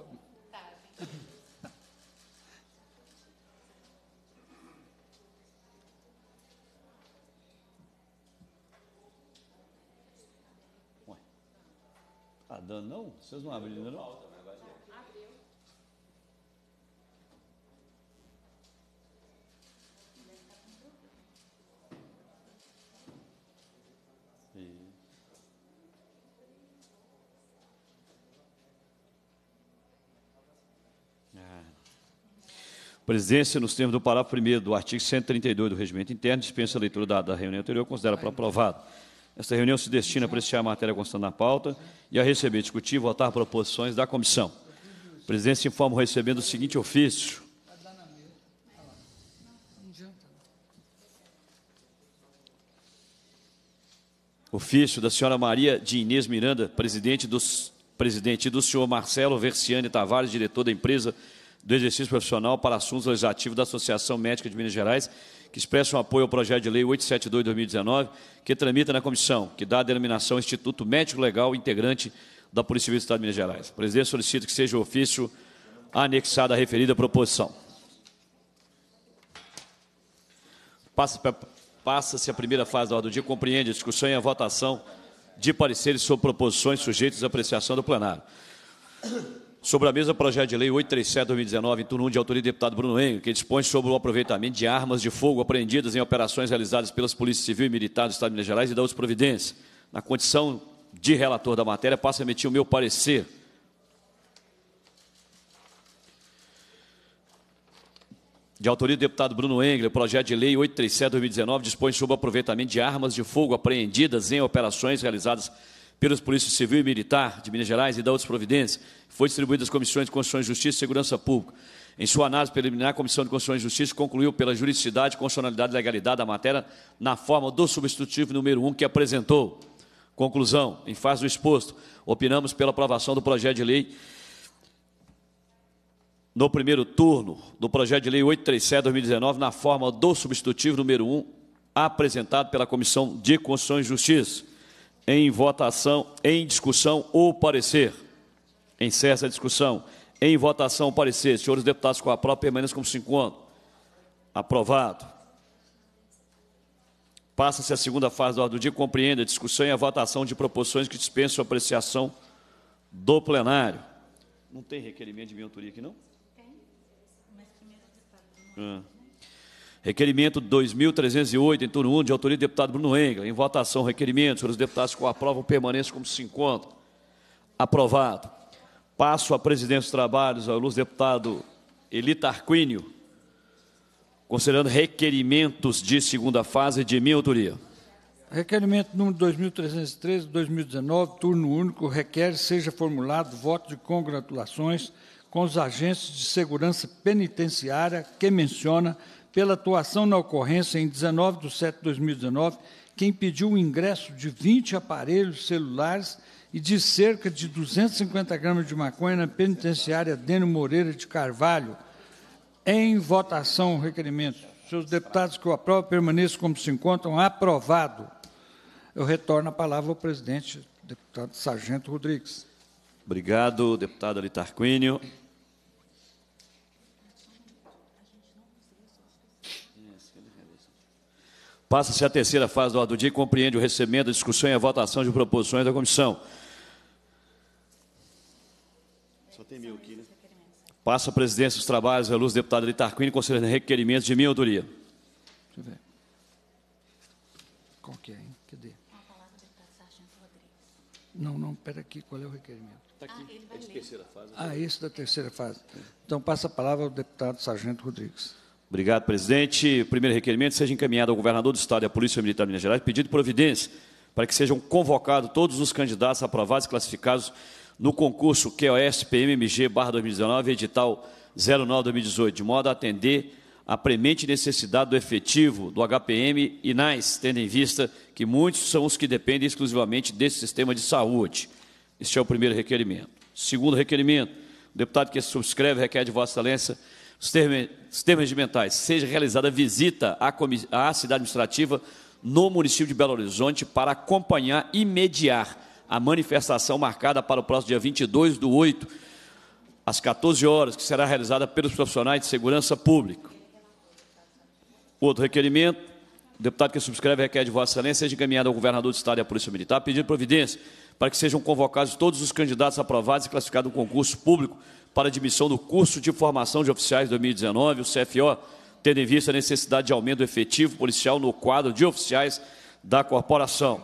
questão. Tá. Ué. Tá dando não? Vocês não abriram ainda né, não? presidência, nos termos do parágrafo 1 do artigo 132 do Regimento Interno, dispensa a leitura da, da reunião anterior, considera para aprovado. Esta reunião se destina a prestar a matéria constante na pauta e a receber, discutir e votar proposições da comissão. A presidência informa recebendo o seguinte ofício. Ofício da senhora Maria de Inês Miranda, presidente, dos, presidente do senhor Marcelo Versiani Tavares, diretor da empresa do exercício profissional para assuntos legislativos da Associação Médica de Minas Gerais, que expressam um apoio ao projeto de lei 872-2019, que tramita na comissão, que dá a denominação Instituto Médico Legal Integrante da Polícia Civil do Estado de Minas Gerais. O presidente solicita que seja o ofício anexado à referida proposição. Passa-se a primeira fase da ordem do dia, compreende a discussão e a votação de pareceres sobre proposições sujeitas à apreciação do plenário. Sobre a mesa, projeto de lei 837-2019, em turno 1 de autoria do deputado Bruno Engle, que dispõe sobre o aproveitamento de armas de fogo apreendidas em operações realizadas pelas Polícias Civil e Militar do Estado de Minas Gerais e da outras providências. Na condição de relator da matéria, passo a emitir o meu parecer. De autoria do deputado Bruno Engler, projeto de lei 837-2019 dispõe sobre o aproveitamento de armas de fogo apreendidas em operações realizadas pelas polícias Civil e Militar de Minas Gerais e da outras providências, foi distribuída às comissões de Constituição e Justiça e Segurança Pública. Em sua análise preliminar, a Comissão de Constituição e Justiça concluiu pela juridicidade, constitucionalidade e legalidade da matéria na forma do substitutivo número 1 que apresentou. Conclusão, em face do exposto, opinamos pela aprovação do projeto de lei no primeiro turno do projeto de lei 837-2019 na forma do substitutivo número 1 apresentado pela Comissão de Constituição e Justiça. Em votação, em discussão, ou parecer. Encerra a discussão. Em votação, o parecer. Senhores deputados, com a prova, permaneçam como se encontram. Aprovado. Passa-se a segunda fase da ordem do dia, compreende a discussão e a votação de proposições que dispensam a apreciação do plenário. Não tem requerimento de minha autoria aqui, não? Tem, mas primeiro deputado. Ah. Requerimento 2308, em turno 1, de autoria do deputado Bruno Enga Em votação, requerimento. Senhores deputados que o aprovam, permaneçam como se encontram. Aprovado. Passo à presidência dos trabalhos ao luz deputado Eli Tarquínio, considerando requerimentos de segunda fase de minha autoria. Requerimento número 2313, 2019, turno único, requer seja formulado voto de congratulações com os agentes de segurança penitenciária que menciona pela atuação na ocorrência em 19 de setembro de 2019, que impediu o ingresso de 20 aparelhos celulares e de cerca de 250 gramas de maconha na penitenciária Dênio Moreira de Carvalho. Em votação, o requerimento. Seus deputados que o aprovam permaneçam como se encontram. Aprovado. Eu retorno a palavra ao presidente, deputado Sargento Rodrigues. Obrigado, deputado Tarquínio. Passa-se a terceira fase do ordem do dia, e compreende o recebimento, a discussão e a votação de proposições da comissão. Só tem mil aqui, né? Passa a presidência dos trabalhos à luz do deputado Litarquini, considerando requerimentos de minha autoria. Deixa eu ver. Qual que é, hein? Cadê? Não, não, pera aqui, qual é o requerimento? Está aqui, ah, é de ler. terceira fase. Né? Ah, esse da terceira fase. Então passa a palavra ao deputado Sargento Rodrigues. Obrigado, presidente. O primeiro requerimento seja encaminhado ao governador do Estado e à Polícia Militar de Minas Gerais, pedido de providência para que sejam convocados todos os candidatos aprovados e classificados no concurso QOS PMMG 2019, edital 09-2018, de modo a atender a premente necessidade do efetivo do HPM e NAIS, tendo em vista que muitos são os que dependem exclusivamente desse sistema de saúde. Este é o primeiro requerimento. Segundo requerimento, o deputado que subscreve requer de Vossa Excelência Sistemas mentais, seja realizada visita à, à cidade administrativa no município de Belo Horizonte para acompanhar e mediar a manifestação marcada para o próximo dia 22 do 8, às 14 horas, que será realizada pelos profissionais de segurança pública. Outro requerimento, o deputado que subscreve requer de Vossa Excelência seja encaminhado ao governador do Estado e à Polícia Militar pedindo providência para que sejam convocados todos os candidatos aprovados e classificados no concurso público para admissão no curso de formação de oficiais 2019, o CFO, tendo em vista a necessidade de aumento efetivo policial no quadro de oficiais da corporação.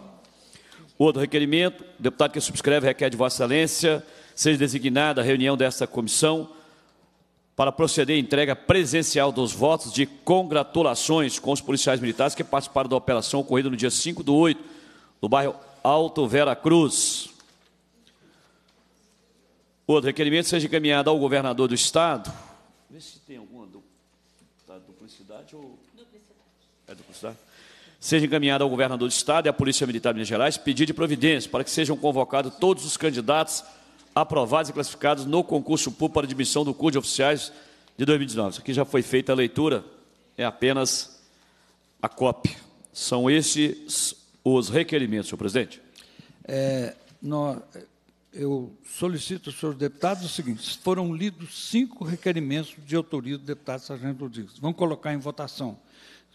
Outro requerimento, o deputado que subscreve requer de Vossa Excelência seja designada a reunião desta comissão para proceder à entrega presencial dos votos de congratulações com os policiais militares que participaram da operação ocorrida no dia 5 do 8, no bairro Alto Vera Cruz. Outro requerimento seja encaminhado ao governador do Estado. Vê se tem alguma du... tá, duplicidade ou. Duplicidade. É duplicidade? Seja encaminhado ao governador do Estado e à Polícia Militar de Minas Gerais pedido de providência para que sejam convocados todos os candidatos aprovados e classificados no concurso público para admissão do curso de oficiais de 2019. Isso aqui já foi feita a leitura, é apenas a cópia. São esses os requerimentos, senhor presidente. É, nós, eu solicito aos senhores deputados o seguinte: foram lidos cinco requerimentos de autoria do deputado Sargento Rodrigues. Vamos colocar em votação.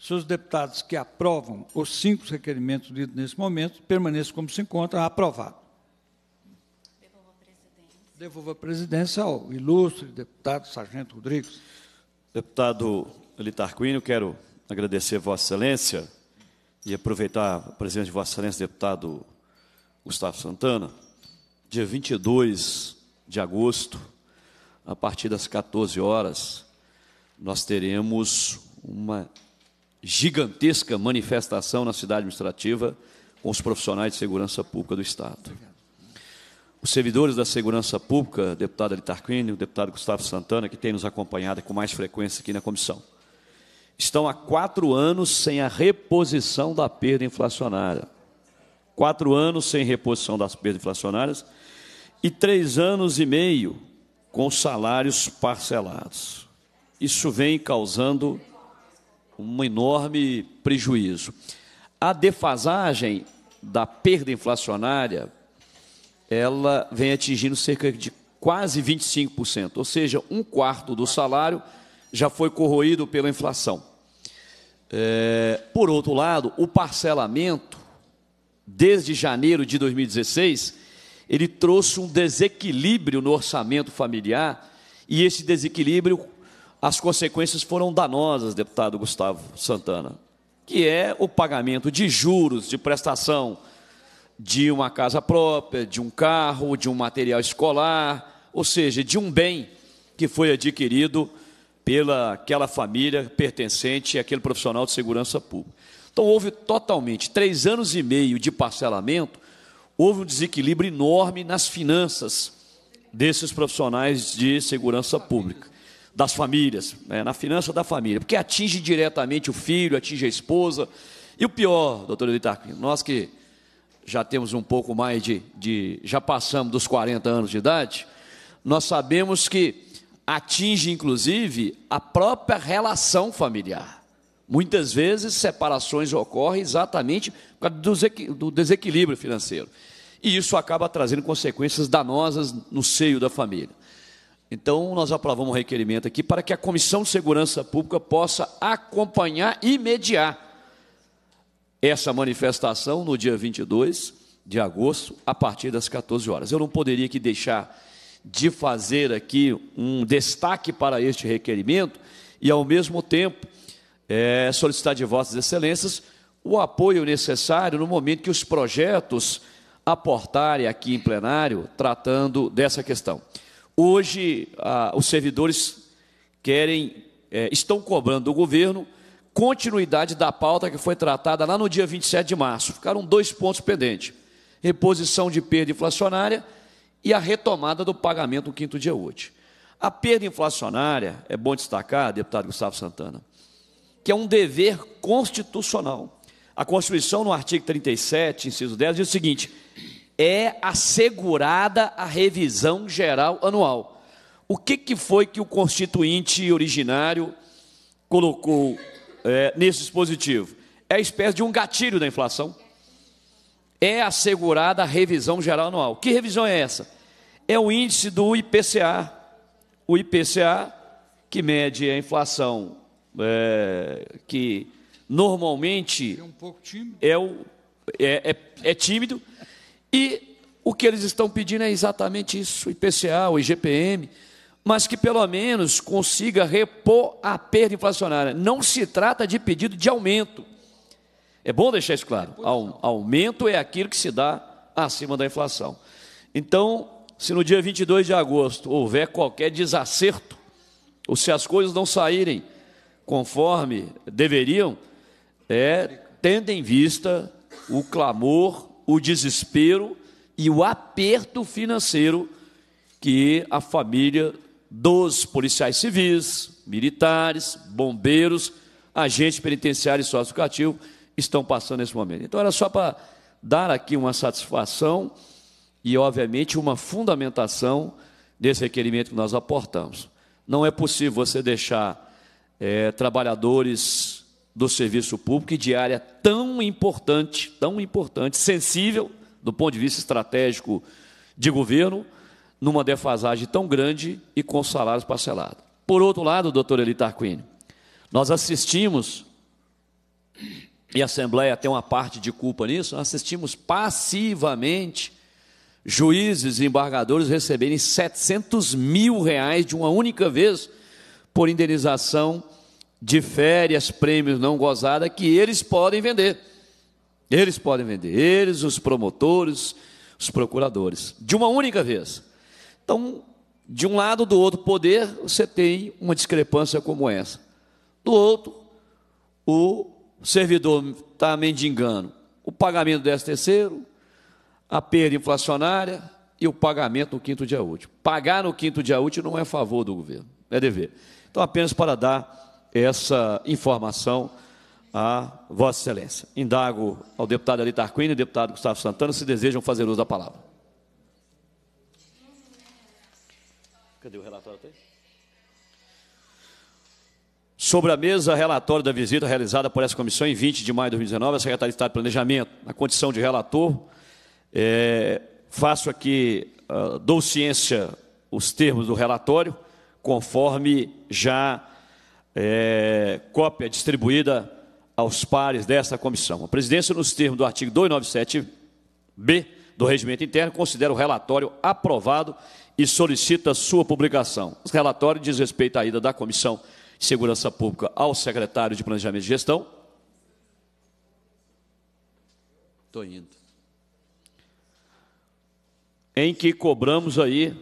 Senhores deputados que aprovam os cinco requerimentos lidos nesse momento, permaneçam como se encontra, aprovado. Devolvo a presidência, Devolvo a presidência ao ilustre deputado Sargento Rodrigues. Deputado Litarquínio, quero agradecer Vossa Excelência e aproveitar a presença de Vossa Excelência, deputado Gustavo Santana dia 22 de agosto, a partir das 14 horas, nós teremos uma gigantesca manifestação na cidade administrativa com os profissionais de segurança pública do Estado. Os servidores da segurança pública, deputado Alitarquini, o deputado Gustavo Santana, que tem nos acompanhado com mais frequência aqui na comissão, estão há quatro anos sem a reposição da perda inflacionária. Quatro anos sem reposição das perdas inflacionárias e três anos e meio com salários parcelados. Isso vem causando um enorme prejuízo. A defasagem da perda inflacionária, ela vem atingindo cerca de quase 25%, ou seja, um quarto do salário já foi corroído pela inflação. É, por outro lado, o parcelamento, desde janeiro de 2016, ele trouxe um desequilíbrio no orçamento familiar, e esse desequilíbrio, as consequências foram danosas, deputado Gustavo Santana, que é o pagamento de juros, de prestação de uma casa própria, de um carro, de um material escolar, ou seja, de um bem que foi adquirido pela aquela família pertencente àquele profissional de segurança pública. Então houve totalmente três anos e meio de parcelamento houve um desequilíbrio enorme nas finanças desses profissionais de segurança pública, das famílias, né, na finança da família, porque atinge diretamente o filho, atinge a esposa. E o pior, doutor Elitar, nós que já temos um pouco mais de, de. já passamos dos 40 anos de idade, nós sabemos que atinge inclusive a própria relação familiar. Muitas vezes separações ocorrem exatamente por causa do desequilíbrio financeiro. E isso acaba trazendo consequências danosas no seio da família. Então, nós aprovamos um requerimento aqui para que a Comissão de Segurança Pública possa acompanhar e mediar essa manifestação no dia 22 de agosto, a partir das 14 horas. Eu não poderia aqui deixar de fazer aqui um destaque para este requerimento e, ao mesmo tempo, é, solicitar de Vossas Excelências o apoio necessário no momento que os projetos aportarem aqui em plenário tratando dessa questão. Hoje, ah, os servidores querem, eh, estão cobrando do governo continuidade da pauta que foi tratada lá no dia 27 de março. Ficaram dois pontos pendentes: reposição de perda inflacionária e a retomada do pagamento no quinto dia útil. A perda inflacionária, é bom destacar, deputado Gustavo Santana, que é um dever constitucional. A Constituição, no artigo 37, inciso 10, diz o seguinte: é assegurada a revisão geral anual. O que, que foi que o constituinte originário colocou é, nesse dispositivo? É a espécie de um gatilho da inflação. É assegurada a revisão geral anual. Que revisão é essa? É o índice do IPCA. O IPCA, que mede a inflação é, que normalmente é, é, o, é, é, é tímido, e o que eles estão pedindo é exatamente isso, o IPCA, o IGPM, mas que pelo menos consiga repor a perda inflacionária. Não se trata de pedido de aumento. É bom deixar isso claro. Aumento é aquilo que se dá acima da inflação. Então, se no dia 22 de agosto houver qualquer desacerto, ou se as coisas não saírem conforme deveriam, é, tendo em vista o clamor, o desespero e o aperto financeiro que a família dos policiais civis, militares, bombeiros, agentes penitenciários e socioeducativo estão passando nesse momento. Então, era só para dar aqui uma satisfação e, obviamente, uma fundamentação desse requerimento que nós aportamos. Não é possível você deixar é, trabalhadores do serviço público e de área tão importante, tão importante, sensível do ponto de vista estratégico de governo, numa defasagem tão grande e com salários parcelados. Por outro lado, doutor Elitar Quini, nós assistimos, e a Assembleia tem uma parte de culpa nisso, nós assistimos passivamente juízes e embargadores receberem 700 mil reais de uma única vez por indenização de férias, prêmios não gozados, que eles podem vender. Eles podem vender, eles, os promotores, os procuradores, de uma única vez. Então, de um lado do outro poder, você tem uma discrepância como essa. Do outro, o servidor está mendigando o pagamento do terceiro, a perda inflacionária e o pagamento no quinto dia útil. Pagar no quinto dia útil não é favor do governo, é dever. Então, apenas para dar essa informação a Vossa Excelência. Indago ao deputado Ali Tarquini e deputado Gustavo Santana se desejam fazer uso da palavra. Cadê o relatório até? Sobre a mesa, relatório da visita realizada por essa comissão em 20 de maio de 2019 a Secretaria de Estado de Planejamento. Na condição de relator, é, faço aqui, uh, dou ciência os termos do relatório, conforme já é, cópia distribuída aos pares desta comissão. A presidência, nos termos do artigo 297-B do Regimento Interno, considera o relatório aprovado e solicita sua publicação. O relatório diz respeito à ida da Comissão de Segurança Pública ao secretário de Planejamento e Gestão. Estou indo. Em que cobramos aí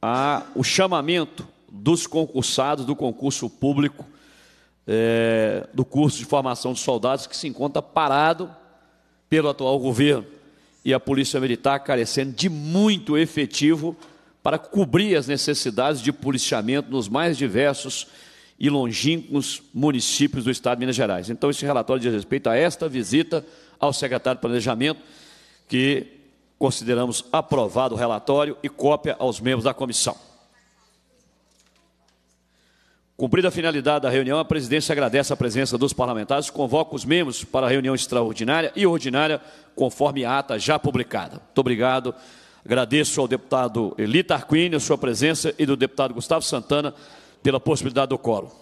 a, o chamamento dos concursados do concurso público é, do curso de formação de soldados que se encontra parado pelo atual governo e a Polícia Militar carecendo de muito efetivo para cobrir as necessidades de policiamento nos mais diversos e longínquos municípios do Estado de Minas Gerais. Então, esse relatório diz respeito a esta visita ao secretário de Planejamento, que consideramos aprovado o relatório e cópia aos membros da comissão. Cumprida a finalidade da reunião, a presidência agradece a presença dos parlamentares, convoca os membros para a reunião extraordinária e ordinária, conforme a ata já publicada. Muito obrigado. Agradeço ao deputado Eli Tarquini a sua presença e do deputado Gustavo Santana pela possibilidade do coro.